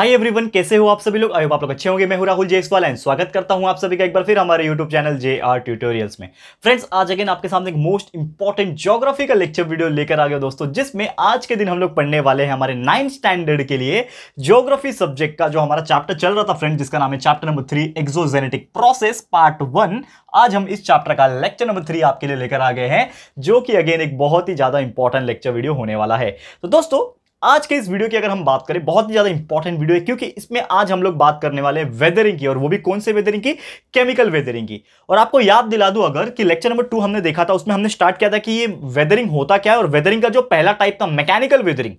hi everyone कैसे हो आप सभी लोग आयो आप लोग अच्छे होंगे मैं हूं राहुल जयसवाल एंड स्वागत करता हूं आप सभी का एक बार फिर हमारे YouTube channel J R tutorials में फ्रेंड्स आज अगेन आपके सामने एक मोस्ट इंपॉर्टेंट ज्योग्राफी का लेक्चर वीडियो लेकर आ गया दोस्तों जिसमें आज के दिन हम लोग पढ़ने वाले हैं हमारे नाइन्थ स्टैंडर्ड के लिए ज्योग्राफी सब्जेक्ट का जो हमारा चैप्टर चल रहा था फ्रेंड जिसका नाम है chapter number three exogenetic process part one आज हम इस चैप्टर का लेक्चर नंबर थ्री आपके लिए लेकर आ गए हैं जो कि अगेन एक बहुत ही ज्यादा इंपॉर्टेंट लेक्चर वीडियो होने वाला है तो दोस्तों आज के इस वीडियो की अगर हम बात करें बहुत ही ज़्यादा इंपॉर्टेंट वीडियो है क्योंकि इसमें आज हम लोग बात करने वाले हैं वेदरिंग की और वो भी कौन से वेदरिंग की केमिकल वेदरिंग की और आपको याद दिला दूं अगर कि लेक्चर नंबर टू हमने देखा था उसमें हमने स्टार्ट किया था कि ये वेदरिंग होता क्या है और वेदरिंग का जो पहला टाइप था मैकेनिकल वेदरिंग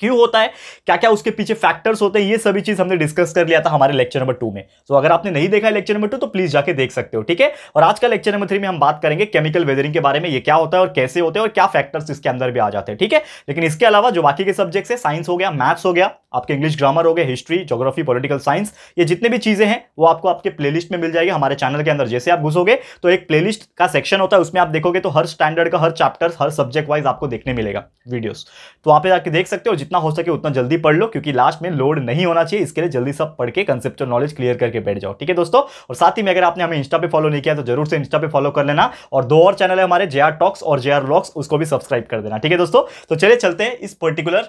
क्यों होता है क्या क्या उसके पीछे फैक्टर्स होते हैं ये सभी चीज हमने डिस्कस कर लिया था हमारे लेक्चर नंबर टू में तो अगर आपने नहीं देखा लेक्चर नंबर टू तो प्लीज जाके देख सकते हो ठीक है और आज का लेक्चर नंबर थ्री में हम बात करेंगे केमिकल वेदरिंग के बारे में ये क्या होता है और कैसे होते हैं और क्या फैक्टर्स इसके अंदर भी आ जाते हैं ठीक है लेकिन इसके अलावा जो बाकी के सब्जेक्ट्स है साइंस हो गया मैथ्स हो गया आपके इंग्लिश ग्रामर हो गया हिस्ट्री जोग्राफी पॉलिटिकल साइंस ये जितने भी चीजें हैं वो आपको आपके प्लेलिस्ट में मिल जाएगी हमारे चैनल के अंदर जैसे आप घुसोगे तो एक प्लेलिस्ट का सेक्शन होता है उसमें आप देखोगे तो हर स्टैंडर्ड का हर चैप्टर हर सब्जेक्ट वाइज आपको देखने मिलेगा वीडियोस तो आप जाके देख सकते हो जितना हो सके उतना जल्दी पढ़ लो क्योंकि लास्ट में लोड नहीं होना चाहिए इसके लिए जल्दी सब पढ़ के कंसेप्ट नॉलेज क्लियर करके बैठ जाओ ठीक है दोस्तों और साथ ही में अगर आपने हमें इंस्टा पे फॉलो नहीं किया तो जरूर से इंस्टा पे फॉलो कर लेना और दो और चैनल है हमारे जे आर टॉक्स और जे आर ब्लॉक्स उसको भी सब्सक्राइब कर देना ठीक है दोस्तों तो चले चलते हैं इस पर्टिकुलर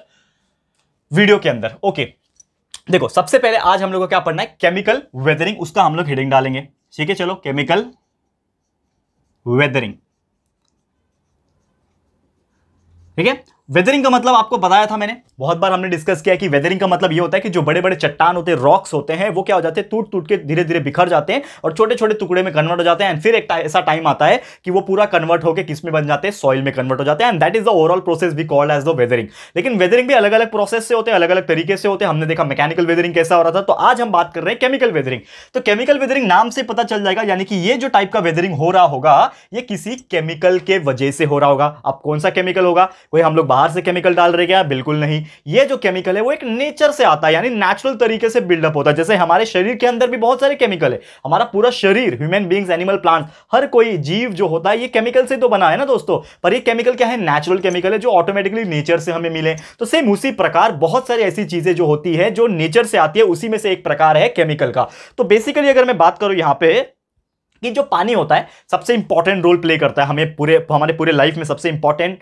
वीडियो के अंदर ओके देखो सबसे पहले आज हम लोग को क्या पढ़ना है केमिकल वेदरिंग उसका हम लोग हेडिंग डालेंगे ठीक है चलो केमिकल वेदरिंग ठीक है वेदरिंग का मतलब आपको बताया था मैंने बहुत बार हमने डिस्कस किया कि वेदरिंग का मतलब ये होता है कि जो बड़े बड़े चट्टान होते हैं रॉक्स होते हैं वो क्या हो जाते हैं टूट टूट के धीरे धीरे बिखर जाते हैं और छोटे छोटे टुकड़े में कन्वर्ट हो जाते हैं एंड फिर एक ऐसा टाइम आता है कि वो पूरा कन्वर्ट होकर किस में बन जाते हैं सॉइल में कन्वर्ट हो जाते हैं and that is the overall process we called as the weathering लेकिन वेदरिंग भी अलग अलग प्रोसेस से होते हैं अलग अलग तरीके से होते हैं हमने देखा मैकेनिकल वेदरिंग कैसा हो रहा था तो आज हम बात कर रहे हैं केमिकल वेदरिंग तो केमिकल वेदरिंग नाम से पता चल जाएगा यानी कि ये जो टाइप का वेदरिंग हो रहा होगा ये किसी केमिकल के वजह से हो रहा होगा अब कौन सा केमिकल होगा कोई हम लोग बाहर बाहर से केमिकल डाल रहे क्या बिल्कुल नहीं ये जो केमिकल है वो एक नेचर से आता है यानी नेचुरल तरीके से बिल्डअप होता है जैसे हमारे शरीर के अंदर भी बहुत सारे केमिकल है हमारा पूरा शरीर ह्यूमन बींग्स एनिमल प्लांट हर कोई जीव जो होता है ये केमिकल से तो बना है ना दोस्तों पर ये केमिकल क्या है नेचुरल केमिकल है जो ऑटोमेटिकली नेचर से हमें मिले तो सेम उसी प्रकार बहुत सारी ऐसी चीजें जो होती है जो नेचर से आती है उसी में से एक प्रकार है केमिकल का तो बेसिकली अगर मैं बात करूं यहां पर कि जो पानी होता है सबसे इंपॉर्टेंट रोल प्ले करता है हमें पूरे हमारे पूरे लाइफ में सबसे इंपॉर्टेंट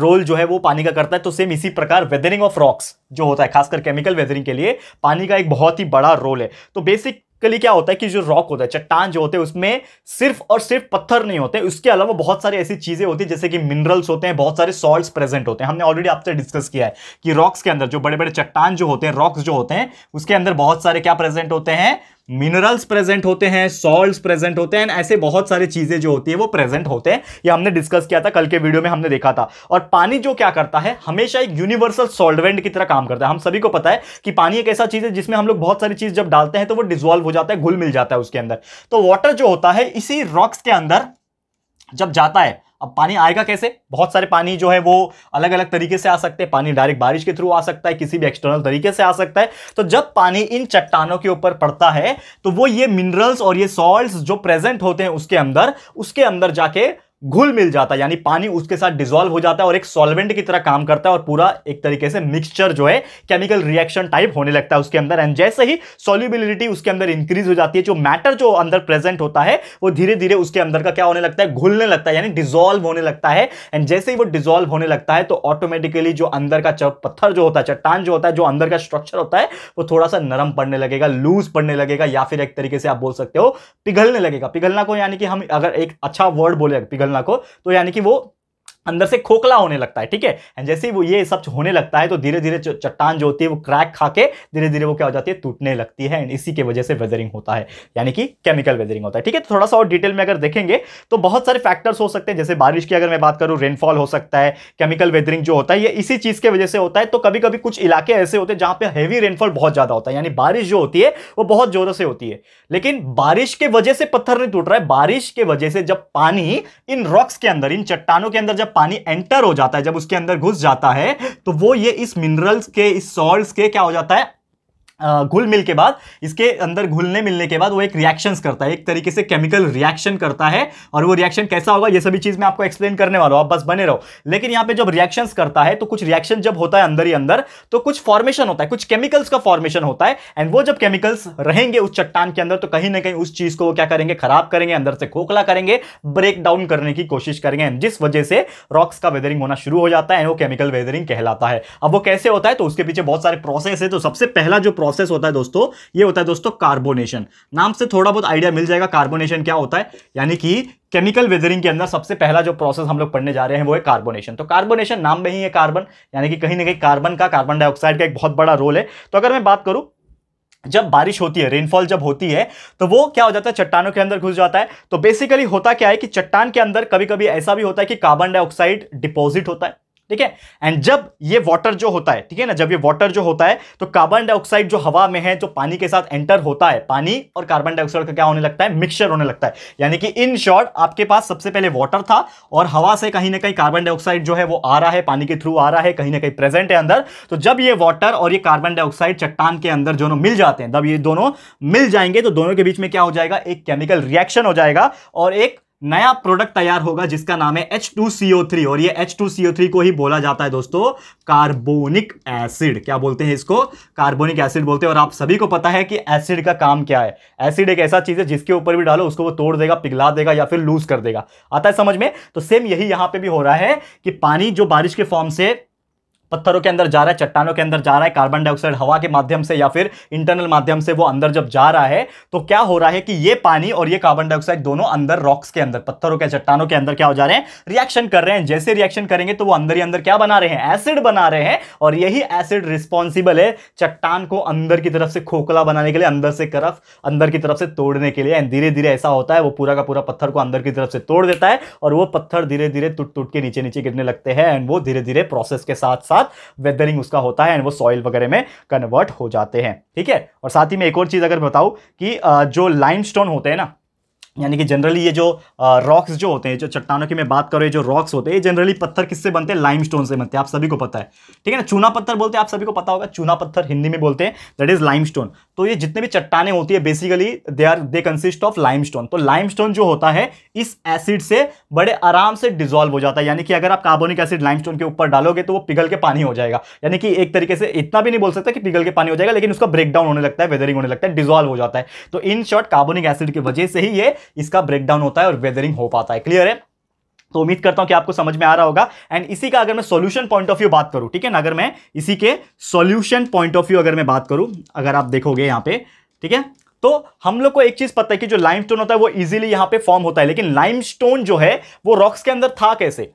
रोल जो है वो पानी का करता है तो सेम इसी प्रकार वेदरिंग ऑफ रॉक्स जो होता है खासकर केमिकल वेदरिंग के लिए पानी का एक बहुत ही बड़ा रोल है तो बेसिक बेसिकली क्या होता है कि जो रॉक होता है चट्टान जो होते हैं उसमें सिर्फ और सिर्फ पत्थर नहीं होते उसके अलावा बहुत सारी ऐसी चीज़ें होती है जैसे कि मिनरल्स होते हैं बहुत सारे सॉल्ट्स प्रेजेंट होते हैं हमने ऑलरेडी आपसे डिस्कस किया है कि रॉक्स के अंदर जो बड़े बड़े चट्टान जो होते हैं रॉक्स जो होते हैं उसके अंदर बहुत सारे क्या प्रेजेंट होते हैं मिनरल्स प्रेजेंट होते हैं सॉल्ट प्रेजेंट होते हैं ऐसे बहुत सारी चीजें जो होती है वो प्रेजेंट होते हैं ये हमने डिस्कस किया था कल के वीडियो में हमने देखा था और पानी जो क्या करता है हमेशा एक यूनिवर्सल सॉल्वेंट की तरह काम करता है हम सभी को पता है कि पानी एक ऐसा चीज है जिसमें हम लोग बहुत सारी चीज जब डालते हैं तो वो डिजॉल्व हो जाता है घुल मिल जाता है उसके अंदर तो वाटर जो होता है इसी रॉक्स के अंदर जब जाता है अब पानी आएगा कैसे बहुत सारे पानी जो है वो अलग अलग तरीके से आ सकते हैं पानी डायरेक्ट बारिश के थ्रू आ सकता है किसी भी एक्सटर्नल तरीके से आ सकता है तो जब पानी इन चट्टानों के ऊपर पड़ता है तो वो ये मिनरल्स और ये सॉल्ट जो प्रेजेंट होते हैं उसके अंदर उसके अंदर जाके घुल मिल जाता है यानी पानी उसके साथ डिजोल्व हो जाता है और एक सॉल्वेंट की तरह काम करता है और पूरा एक तरीके से मिक्सचर जो है केमिकल रिएक्शन टाइप होने लगता है उसके अंदर एंड जैसे ही सॉल्यूबिलिटी उसके अंदर इंक्रीज हो जाती है जो मैटर जो अंदर प्रेजेंट होता है वो धीरे धीरे उसके अंदर का क्या होने लगता है घुलने लगता है यानी डिजोल्व होने लगता है एंड जैसे ही वो डिजोल्व होने लगता है तो ऑटोमेटिकली जो अंदर का पत्थर जो होता है चट्टान जो होता है जो अंदर का स्ट्रक्चर होता है वो थोड़ा सा नरम पड़ने लगेगा लूज पड़ने लगेगा या फिर एक तरीके से आप बोल सकते हो पिघलने लगेगा पिघलना को यानी कि हम अगर एक अच्छा वर्ड बोले पिघलना खतरनाक को तो यानी कि वो अंदर से खोखला होने लगता है ठीक है एंड जैसे ही वो ये सब होने लगता है तो धीरे धीरे चट्टान जो होती है वो क्रैक खा के धीरे धीरे वो क्या हो जाती है टूटने लगती है एंड इसी के वजह से वेदरिंग होता है यानी कि केमिकल वेदरिंग होता है ठीक है तो थोड़ा सा और डिटेल में अगर देखेंगे तो बहुत सारे फैक्टर्स हो सकते हैं जैसे बारिश की अगर मैं बात करूँ रेनफॉल हो सकता है केमिकल वेदरिंग जो होता है ये इसी चीज़ के वजह से होता है तो कभी कभी कुछ इलाके ऐसे होते हैं जहाँ पे हैवी रेनफॉल बहुत ज़्यादा होता है यानी बारिश जो होती है वो बहुत जोरों से होती है लेकिन बारिश के वजह से पत्थर नहीं टूट रहा है बारिश के वजह से जब पानी इन रॉक्स के अंदर इन चट्टानों के अंदर जब पानी एंटर हो जाता है जब उसके अंदर घुस जाता है तो वो ये इस मिनरल्स के इस सॉल्ट के क्या हो जाता है घुल मिल के बाद इसके अंदर घुलने मिलने के बाद वो एक रिएक्शंस करता है एक तरीके से केमिकल रिएक्शन करता है और वो रिएक्शन कैसा होगा ये सभी चीज़ मैं आपको एक्सप्लेन करने वाला हूँ आप बस बने रहो लेकिन यहाँ पे जब रिएक्शंस करता है तो कुछ रिएक्शन जब होता है अंदर ही अंदर तो कुछ फॉर्मेशन होता है कुछ केमिकल्स का फॉर्मेशन होता है एंड वो जब केमिकल्स रहेंगे उस चट्टान के अंदर तो कहीं ना कहीं उस चीज़ को वो क्या करेंगे खराब करेंगे अंदर से खोखला करेंगे ब्रेक डाउन करने की कोशिश करेंगे जिस वजह से रॉक्स का वेदरिंग होना शुरू हो जाता है वो केमिकल वेदरिंग कहलाता है अब वो कैसे होता है तो उसके पीछे बहुत सारे प्रोसेस है तो सबसे पहला जो प्रोसेस प्रोसेस होता है दोस्तों ये होता है दोस्तों कार्बोनेशन नाम से थोड़ा बहुत आइडिया मिल जाएगा कार्बोनेशन क्या होता है यानी कि केमिकल वेदरिंग के अंदर सबसे पहला जो प्रोसेस हम लोग पढ़ने जा रहे हैं वो है कार्बोनेशन तो कार्बोनेशन नाम में ही है कार्बन यानी कि कहीं ना कहीं कार्बन का कार्बन डाइऑक्साइड का एक बहुत बड़ा रोल है तो अगर मैं बात करूं जब बारिश होती है रेनफॉल जब होती है तो वो क्या हो जाता है चट्टानों के अंदर घुस जाता है तो बेसिकली होता क्या है कि चट्टान के अंदर कभी कभी ऐसा भी होता है कि कार्बन डाइऑक्साइड डिपॉजिट होता है ठीक है एंड जब ये वाटर जो होता है ठीक है ना जब ये वाटर जो होता है तो कार्बन डाइऑक्साइड जो हवा में है जो पानी के साथ एंटर होता है पानी और कार्बन डाइऑक्साइड का क्या होने लगता है मिक्सचर होने लगता है यानी कि इन शॉर्ट आपके पास सबसे पहले वाटर था और हवा से कहीं ना कहीं कार्बन डाइऑक्साइड जो है वो आ रहा है पानी के थ्रू आ रहा है कहीं ना कहीं प्रेजेंट है अंदर तो जब ये वाटर और ये कार्बन डाइऑक्साइड चट्टान के अंदर दोनों मिल जाते हैं जब ये दोनों मिल जाएंगे तो दोनों के बीच में क्या हो जाएगा एक केमिकल रिएक्शन हो जाएगा और एक नया प्रोडक्ट तैयार होगा जिसका नाम है H2CO3 और ये H2CO3 को ही बोला जाता है दोस्तों कार्बोनिक एसिड क्या बोलते हैं इसको कार्बोनिक एसिड बोलते हैं और आप सभी को पता है कि एसिड का काम क्या है एसिड एक ऐसा चीज है जिसके ऊपर भी डालो उसको वो तोड़ देगा पिघला देगा या फिर लूज कर देगा आता है समझ में तो सेम यही यहां पर भी हो रहा है कि पानी जो बारिश के फॉर्म से पत्थरों के अंदर जा रहा है चट्टानों के अंदर जा रहा है कार्बन डाइऑक्साइड हवा के माध्यम से या फिर इंटरनल माध्यम से वो अंदर जब जा रहा है तो क्या हो रहा है कि ये पानी और ये कार्बन डाइऑक्साइड दोनों अंदर रॉक्स के अंदर पत्थरों के चट्टानों के अंदर क्या हो जा रहे हैं रिएक्शन कर रहे हैं जैसे रिएक्शन करेंगे तो वो अंदर ही अंदर क्या बना रहे हैं एसिड बना रहे हैं और यही एसिड रिस्पॉन्सिबल है चट्टान को अंदर की तरफ से खोखला बनाने के लिए अंदर से करफ अंदर की तरफ से तोड़ने के लिए धीरे धीरे ऐसा होता है वो पूरा का पूरा पत्थर को अंदर की तरफ से तोड़ देता है और वो पत्थर धीरे धीरे टूट टूट के नीचे नीचे गिरने लगते हैं एंड वो धीरे धीरे प्रोसेस के साथ साथ साथ वेदरिंग उसका होता है एंड वो सॉइल वगैरह में कन्वर्ट हो जाते हैं ठीक है और साथ ही में एक और चीज़ अगर बताऊँ कि जो लाइम होते हैं ना यानी कि जनरली ये जो रॉक्स जो होते हैं जो चट्टानों की मैं बात करूँ जो रॉक्स होते हैं ये जनरली पत्थर किससे बनते हैं लाइम स्टोन से बनते हैं आप सभी को पता है ठीक है ना चूना पत्थर बोलते हैं आप सभी को पता होगा चूना पत्थर हिंदी में बोलते हैं दैट इज लाइम स्टोन तो ये जितने भी चट्टाने होती है basically they are they consist of lime stone तो लाइम स्टोन जो होता है इस एसिड से बड़े आराम से डिजोल्व हो जाता है यानी कि अगर आप कार्बोनिक एसिड लाइम स्टोन के ऊपर डालोगे तो वो पिघल के पानी हो जाएगा यानी कि एक तरीके से इतना भी नहीं बोल सकता कि पिघल के पानी हो जाएगा लेकिन उसका ब्रेकडाउन होने लगता है वेदरिंग होने लगता है डिजोल्व हो जाता है तो इन शॉर्ट कार्बोनिक एसिड की वजह से ही ये इसका ब्रेकडाउन होता है और वेदरिंग हो पाता है क्लियर है तो उम्मीद करता हूं कि आपको समझ में आ रहा होगा एंड इसी का अगर मैं सॉल्यूशन पॉइंट ऑफ व्यू बात करूं ठीक है ना अगर मैं इसी के सॉल्यूशन पॉइंट ऑफ व्यू अगर मैं बात करूं अगर आप देखोगे यहां पे ठीक है तो हम लोग को एक चीज पता है कि जो लाइमस्टोन होता है वो इजीली यहां पे फॉर्म होता है लेकिन लाइमस्टोन जो है वो रॉक्स के अंदर था कैसे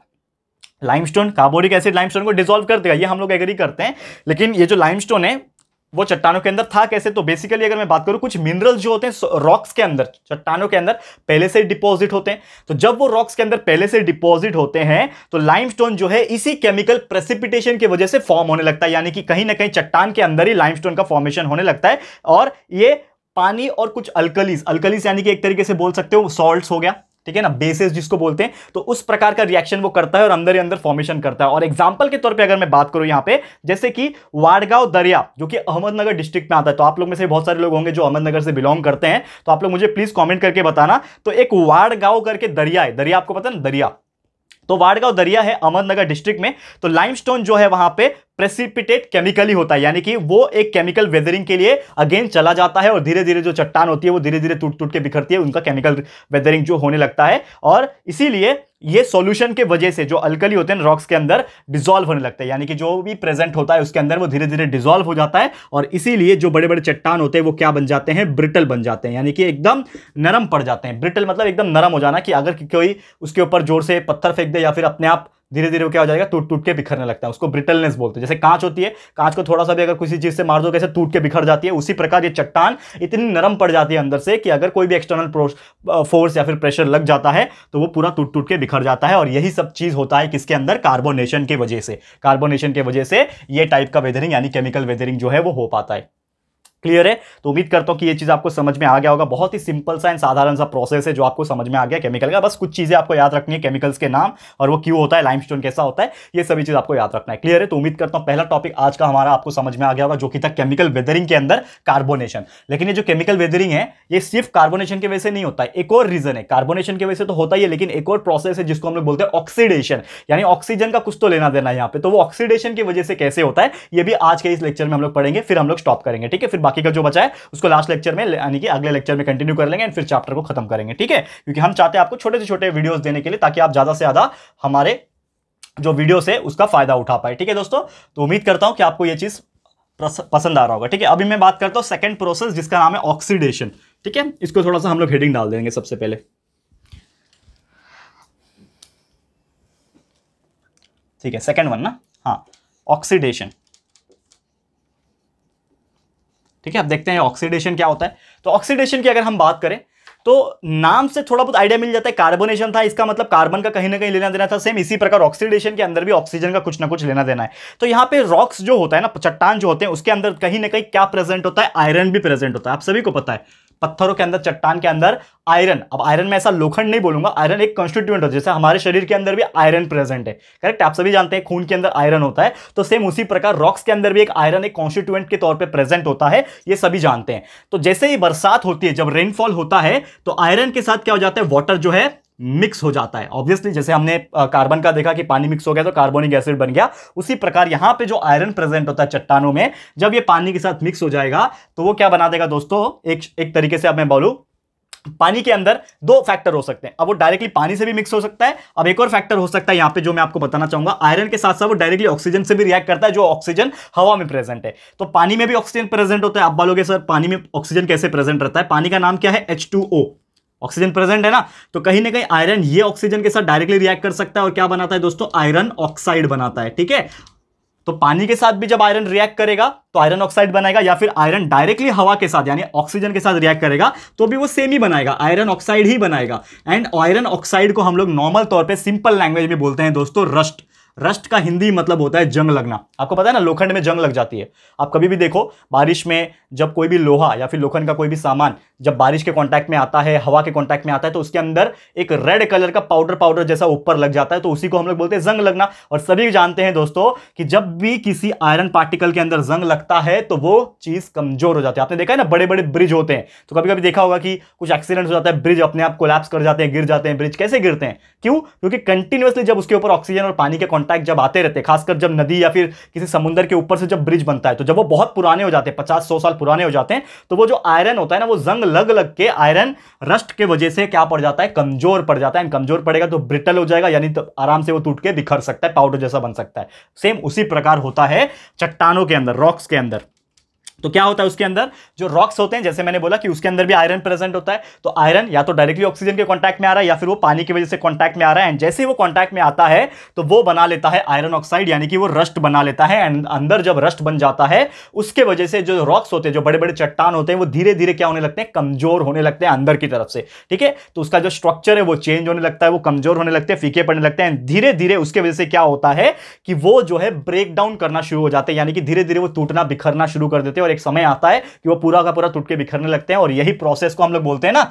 लाइमस्टोन कार्बोनिक एसिड लाइमस्टोन को डिसॉल्व कर देगा ये हम लोग एग्री करते हैं लेकिन ये जो लाइमस्टोन है वो चट्टानों के अंदर था कैसे तो बेसिकली अगर मैं बात करूँ कुछ मिनरल्स जो होते हैं रॉक्स के अंदर चट्टानों के अंदर पहले से डिपॉजिट होते हैं तो जब वो रॉक्स के अंदर पहले से डिपॉजिट होते हैं तो लाइमस्टोन जो है इसी केमिकल प्रेसिपिटेशन की वजह से फॉर्म होने लगता है यानी कि कहीं ना कहीं चट्टान के अंदर ही लाइम का फॉर्मेशन होने लगता है और ये पानी और कुछ अल्कलीस अल्कलीज यानी कि एक तरीके से बोल सकते हो सॉल्ट हो गया ठीक है ना बेसिस जिसको बोलते हैं तो उस प्रकार का रिएक्शन वो करता है और अंदर ही अंदर फॉर्मेशन करता है और एग्जाम्पल के तौर पर अगर मैं बात करूँ यहाँ पे जैसे कि वाड़गांव दरिया जो कि अहमदनगर डिस्ट्रिक्ट में आता है तो आप लोग में से बहुत सारे लोग होंगे जो अहमदनगर से बिलोंग करते हैं तो आप लोग मुझे प्लीज कॉमेंट करके बताना तो एक वाड़गांव करके दरिया है दरिया आपको पता ना दरिया तो वाड़गांव दरिया है अहमदनगर डिस्ट्रिक्ट में तो लाइमस्टोन जो है वहां पे प्रेसिपिटेट केमिकली होता है यानी कि वो एक केमिकल वेदरिंग के लिए अगेन चला जाता है और धीरे धीरे जो चट्टान होती है वो धीरे धीरे टूट टूट के बिखरती है उनका केमिकल वेदरिंग जो होने लगता है और इसीलिए ये सॉल्यूशन के वजह से जो अल्कली होते हैं रॉक्स के अंदर डिजोल्व होने लगता है यानी कि जो भी प्रेजेंट होता है उसके अंदर वो धीरे धीरे डिजोल्व हो जाता है और इसीलिए जो बड़े बड़े चट्टान होते हैं वो क्या बन जाते हैं ब्रिटल बन जाते हैं यानी कि एकदम नरम पड़ जाते हैं ब्रिटल मतलब एकदम नरम हो जाना कि अगर कोई उसके ऊपर जोर से पत्थर फेंक दे या फिर अपने आप धीरे धीरे क्या हो जाएगा टूट टूट के बिखरने लगता है उसको ब्रिटलनेस बोलते हैं जैसे कांच होती है कांच को थोड़ा सा भी अगर किसी चीज़ से मार दो कैसे टूट के बिखर जाती है उसी प्रकार ये चट्टान इतनी नरम पड़ जाती है अंदर से कि अगर कोई भी एक्सटर्नल फोर्स या फिर प्रेशर लग जाता है तो वो पूरा टूट टूट के बिखर जाता है और यही सब चीज़ होता है किसके अंदर कार्बोनेशन की वजह से कार्बोनेशन की वजह से ये टाइप का वेदरिंग यानी केमिकल वेदरिंग जो है वो हो पाता है क्लियर है तो उम्मीद करता हूँ कि ये चीज़ आपको समझ में आ गया होगा बहुत ही सिंपल सा एंड साधारण सा प्रोसेस है जो आपको समझ में आ गया केमिकल का बस कुछ चीज़ें आपको याद रखनी है केमिकल्स के नाम और वो क्यों होता है लाइमस्टोन कैसा होता है ये सभी चीज़ आपको याद रखना है क्लियर है तो उम्मीद करता हूँ पहला टॉपिक आज का हमारा आपको समझ में आ गया होगा जो कि था केमिकल वेदरिंग के अंदर कार्बोनेशन लेकिन ये जो केमिकल वेदरिंग है ये सिर्फ कार्बोनेशन की वजह से नहीं होता है एक और रीज़न है कार्बोनेशन की वजह से तो होता ही है लेकिन एक और प्रोसेस है जिसको हम लोग बोलते हैं ऑक्सीडेशन यानी ऑक्सीजन का कुछ तो लेना देना है यहाँ पे तो वो ऑक्सीडेशन की वजह से कैसे होता है ये भी आज के इस लेक्चर में हम लोग पढ़ेंगे फिर हम लोग स्टॉप करेंगे ठीक है फिर बाकी का जो बचा है उसको लास्ट लेक्चर में यानी कि अगले लेक्चर में कंटिन्यू कर लेंगे एंड फिर चैप्टर को खत्म करेंगे ठीक है क्योंकि हम चाहते हैं आपको छोटे से छोटे वीडियोज देने के लिए ताकि आप ज़्यादा से ज़्यादा हमारे जो वीडियो से उसका फ़ायदा उठा पाए ठीक है दोस्तों तो उम्मीद करता हूं कि आपको यह चीज़ पसंद आ रहा होगा ठीक है अभी मैं बात करता हूं सेकंड प्रोसेस जिसका नाम है ऑक्सीडेशन ठीक है इसको थोड़ा सा हम लोग हेडिंग डाल देंगे सबसे पहले ठीक है सेकंड वन ना हाँ ऑक्सीडेशन ठीक है अब देखते हैं ऑक्सीडेशन क्या होता है तो ऑक्सीडेशन की अगर हम बात करें तो नाम से थोड़ा बहुत आइडिया मिल जाता है कार्बोनेशन था इसका मतलब कार्बन का कहीं ना कहीं लेना देना था सेम इसी प्रकार ऑक्सीडेशन के अंदर भी ऑक्सीजन का कुछ ना कुछ लेना देना है तो यहाँ पे रॉक्स जो होता है ना चट्टान जो होते हैं उसके अंदर कहीं ना कहीं क्या प्रेजेंट होता है आयरन भी प्रेजेंट होता है आप सभी को पता है पत्थरों के अंदर चट्टान के अंदर आयरन अब आयरन में ऐसा लोखंड नहीं बोलूंगा आयरन एक कॉन्स्टिट्यूंट होता है जैसे हमारे शरीर के अंदर भी आयरन प्रेजेंट है करेक्ट आप सभी जानते हैं खून के अंदर आयरन होता है तो सेम उसी प्रकार रॉक्स के अंदर भी एक आयरन एक कॉन्स्टिट्यूएंट के तौर पर प्रेजेंट होता है ये सभी जानते हैं तो जैसे ही बरसात होती है जब रेनफॉल होता है तो आयरन के साथ क्या हो जाता है वाटर जो है मिक्स हो जाता है ऑब्वियसली जैसे हमने कार्बन का देखा कि पानी मिक्स हो गया तो कार्बोनिक एसिड बन गया उसी प्रकार यहां पे जो आयरन प्रेजेंट होता है चट्टानों में जब ये पानी के साथ मिक्स हो जाएगा तो वो क्या बना देगा दोस्तों एक एक तरीके से अब मैं बोलू पानी के अंदर दो फैक्टर हो सकते हैं अब वो डायरेक्टली पानी से भी मिक्स हो सकता है अब एक और फैक्टर हो सकता है यहां पे जो मैं आपको बताना चाहूंगा आयरन के साथ साथ वो डायरेक्टली ऑक्सीजन से भी रिएक्ट करता है जो ऑक्सीजन हवा में प्रेजेंट है तो पानी में भी ऑक्सीजन प्रेजेंट होता है आप बोलोगे सर पानी में ऑक्सीजन कैसे प्रेजेंट रहता है पानी का नाम क्या है एच ऑक्सीजन प्रेजेंट है ना तो कहीं ना कहीं आयरन ये ऑक्सीजन के साथ डायरेक्टली रिएक्ट कर सकता है और क्या बनाता है दोस्तों आयरन ऑक्साइड बनाता है ठीक है तो पानी के साथ भी जब आयरन रिएक्ट करेगा तो आयरन ऑक्साइड बनाएगा या फिर आयरन डायरेक्टली हवा के साथ यानी ऑक्सीजन के साथ रिएक्ट करेगा तो भी वो सेम ही बनाएगा आयरन ऑक्साइड ही बनाएगा एंड आयरन ऑक्साइड को हम लोग नॉर्मल तौर पे सिंपल लैंग्वेज में बोलते हैं दोस्तों रस्ट रस्ट का हिंदी मतलब होता है जंग लगना आपको पता है ना लोखंड में जंग लग जाती है आप कभी भी देखो बारिश में जब कोई भी लोहा या फिर लोखंड का कोई भी सामान जब बारिश के कांटेक्ट में आता है हवा के कांटेक्ट में आता है तो उसके अंदर एक रेड कलर का पाउडर पाउडर जैसा ऊपर लग जाता है तो उसी को हम लोग बोलते हैं जंग लगना और सभी जानते हैं दोस्तों कि जब भी किसी आयरन पार्टिकल के अंदर जंग लगता है तो वो चीज़ कमजोर हो जाती है आपने देखा है ना बड़े बड़े ब्रिज होते हैं तो कभी कभी देखा होगा कि कुछ एक्सीडेंट हो जाता है ब्रिज अपने आप कोलैप्स कर जाते हैं गिर जाते हैं ब्रिज कैसे गिरते हैं क्यों क्योंकि कंटिन्यूसली जब उसके ऊपर ऑक्सीजन और पानी के कॉन्टैक्ट कॉन्टैक्ट जब आते रहते खासकर जब नदी या फिर किसी समुद्र के ऊपर से जब ब्रिज बनता है तो जब वो बहुत पुराने हो जाते हैं पचास सौ साल पुराने हो जाते हैं तो वो जो आयरन होता है ना वो जंग लग लग के आयरन रस्ट के वजह से क्या पड़ जाता है कमजोर पड़ जाता है कमजोर पड़ेगा तो ब्रिटल हो जाएगा यानी तो आराम से वो टूट के बिखर सकता है पाउडर जैसा बन सकता है सेम उसी प्रकार होता है चट्टानों के अंदर रॉक्स के अंदर तो क्या होता है उसके अंदर जो रॉक्स होते हैं जैसे मैंने बोला कि उसके अंदर भी आयरन प्रेजेंट होता है तो आयरन या तो डायरेक्टली ऑक्सीजन के कॉन्टैक्ट में आ रहा है या फिर वो पानी की वजह से कॉन्टैक्ट में आ रहा है एंड जैसे ही वो कांटेक्ट में आता है तो वो बना लेता है आयरन ऑक्साइड यानी कि वो रस्ट बना लेता है एंड अंदर जब रस्ट बन जाता है उसके वजह से जो रॉक्स होते हैं जो बड़े बड़े चट्टान होते हैं वो धीरे धीरे क्या होने लगते हैं कमजोर होने लगते हैं अंदर की तरफ से ठीक है तो उसका जो स्ट्रक्चर है वो चेंज होने लगता है वो कमजोर होने लगते हैं फीके पड़ने लगते हैं धीरे धीरे उसके वजह से क्या होता है कि वो जो है ब्रेक डाउन करना शुरू हो जाते हैं यानी कि धीरे धीरे वो टूटना बिखरना शुरू कर देते हैं और एक समय आता है कि वो पूरा का पूरा टूटके बिखरने लगते हैं और यही प्रोसेस को हम लोग बोलते हैं ना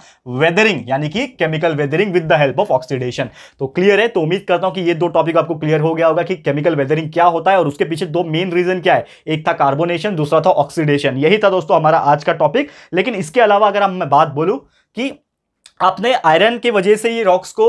वेदरिंग यानी कि chemical weathering with the help of oxidation तो क्लियर है तो उम्मीद करता हूं कि ये दो टॉपिक आपको क्लियर हो गया होगा कि केमिकल वेदरिंग क्या होता है और उसके पीछे दो मेन रीजन क्या है एक था कार्बोनेशन दूसरा था ऑक्सीडेशन यही था दोस्तों हमारा आज का टॉपिक लेकिन इसके अलावा अगर हम मैं बात बोलूँ कि आपने आयरन की वजह से ये रॉक्स को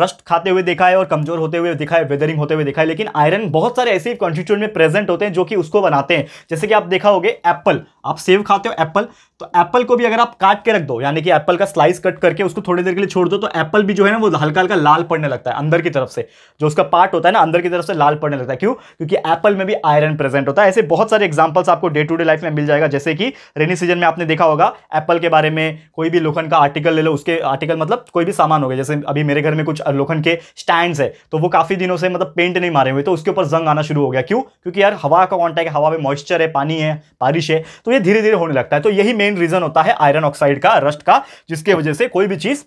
रस्ट खाते हुए देखा है और कमजोर होते हुए देखा है वेदरिंग होते हुए देखा है लेकिन आयरन बहुत सारे ऐसे कॉन्स्टिट्यूट में प्रेजेंट होते हैं जो कि उसको बनाते हैं जैसे कि आप देखा होगे एप्पल आप सेव खाते हो एप्पल तो एप्पल को भी अगर आप काट के रख दो यानी कि एप्पल का स्लाइस कट करके उसको थोड़ी देर के लिए छोड़ दो तो एप्पल भी जो है ना वो हल्का हल्का लाल पड़ने लगता है अंदर की तरफ से जो उसका पार्ट होता है ना अंदर की तरफ से लाल पड़ने लगता है क्यों क्योंकि एप्पल में भी आयरन प्रेजेंट होता है ऐसे बहुत सारे एग्जाम्पल्स आपको डे टू डे लाइफ में मिल जाएगा जैसे कि रेनी सीजन में आपने देखा होगा एप्पल के बारे में कोई भी लोखन का आर्टिकल ले लो उसके आर्टिकल मतलब कोई भी सामान हो गया जैसे अभी मेरे घर में कुछ लोखंड के स्टैंड्स है तो वो काफ़ी दिनों से मतलब पेंट नहीं मारे हुए तो उसके ऊपर जंग आना शुरू हो गया क्यों क्योंकि यार हवा का कॉन्टैक्ट हवा में मॉइस्चर है पानी है बारिश है तो ये धीरे धीरे होने लगता है तो यही मेन रीज़न होता है आयरन ऑक्साइड का रस्ट का जिसके वजह से कोई भी चीज़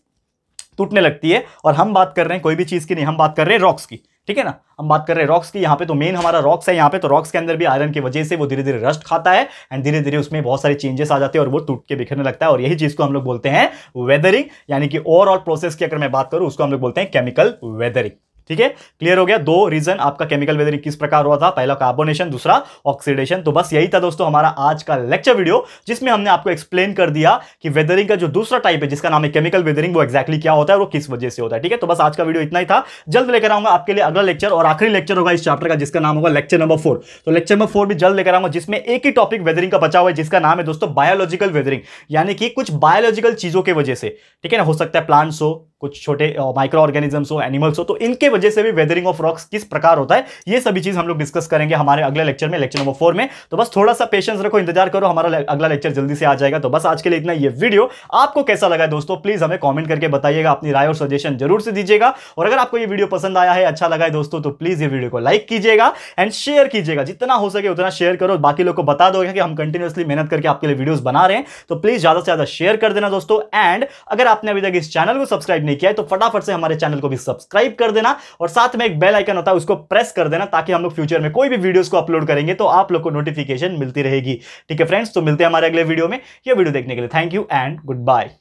टूटने लगती है और हम बात कर रहे हैं कोई भी चीज़ की नहीं हम बात कर रहे हैं रॉक्स की ठीक है ना हम बात कर रहे हैं रॉक्स की यहाँ पे तो मेन हमारा रॉक्स है यहाँ पे तो रॉक्स के अंदर भी आयरन की वजह से वो धीरे धीरे रस्ट खाता है एंड धीरे धीरे उसमें बहुत सारे चेंजेस आ जाते हैं और वो टूट के बिखरने लगता है और यही चीज़ को हम लोग बोलते हैं वेदरिंग यानी कि ओवरऑल प्रोसेस की अगर मैं बात करूँ उसको हम लोग बोलते हैं केमिकल वेदरिंग ठीक है क्लियर हो गया दो रीजन आपका केमिकल वेदरिंग किस प्रकार हुआ था पहला कार्बोनेशन दूसरा ऑक्सीडेशन तो बस यही था दोस्तों हमारा आज का लेक्चर वीडियो जिसमें हमने आपको एक्सप्लेन कर दिया कि वेदरिंग का जो दूसरा टाइप है जिसका नाम है केमिकल वेदरिंग वो एक्जैक्टली क्या होता है और वो किस वजह से होता है ठीक है तो बस आज का वीडियो इतना ही था जल्द लेकर आऊंगा आपके लिए अगला लेक्चर और आखिरी लेक्चर होगा इस चैप्टर का जिसका नाम होगा लेक्चर नंबर फोर तो लेक्चर नंबर फोर भी जल्द लेकर आऊंगा जिसमें एक ही टॉपिक वेदरिंग का बचा हुआ है जिसका नाम है दोस्तों बायोलॉजिकल वेदरिंग यानी कि कुछ बायोलॉजिकल चीजों की वजह से ठीक है ना हो सकता है प्लांट्स हो कुछ छोटे माइक्रो ऑर्गेनिजम्स हो एनिमल्स हो तो इनके वजह से भी वेदरिंग ऑफ रॉक्स किस प्रकार होता है ये सभी चीज़ हम लोग डिस्कस करेंगे हमारे अगले लेक्चर में लेक्चर नंबर फोर में तो बस थोड़ा सा पेशेंस रखो इंतजार करो हमारा अगला लेक्चर जल्दी से आ जाएगा तो बस आज के लिए इतना ये वीडियो आपको कैसा लगा दोस्तों प्लीज़ हमें कॉमेंट करके बताइएगा अपनी राय और सजेशन जरूर से दीजिएगा और अगर आपको ये वीडियो पसंद आया है अच्छा लगा है दोस्तों तो प्लीज़ ये वीडियो को लाइक कीजिएगा एंड शेयर कीजिएगा जितना हो सके उतना शेयर करो बाकी लोग को बता दोगे कि हम कंटिन्यूसली मेहनत करके आपके लिए वीडियोज़ बना रहे हैं तो प्लीज़ ज़्यादा से ज़्यादा शेयर कर देना दोस्तों एंड अगर आपने अभी तक इस चैनल को सब्सक्राइब नहीं किया है तो फटाफट से हमारे चैनल को भी सब्सक्राइब कर देना और साथ में एक बेल आइकन होता है उसको प्रेस कर देना ताकि हम लोग फ्यूचर में कोई भी वीडियोस को अपलोड करेंगे तो आप लोग को नोटिफिकेशन मिलती रहेगी ठीक है फ्रेंड्स तो मिलते हैं हमारे अगले वीडियो में यह वीडियो देखने के लिए thank you and good bye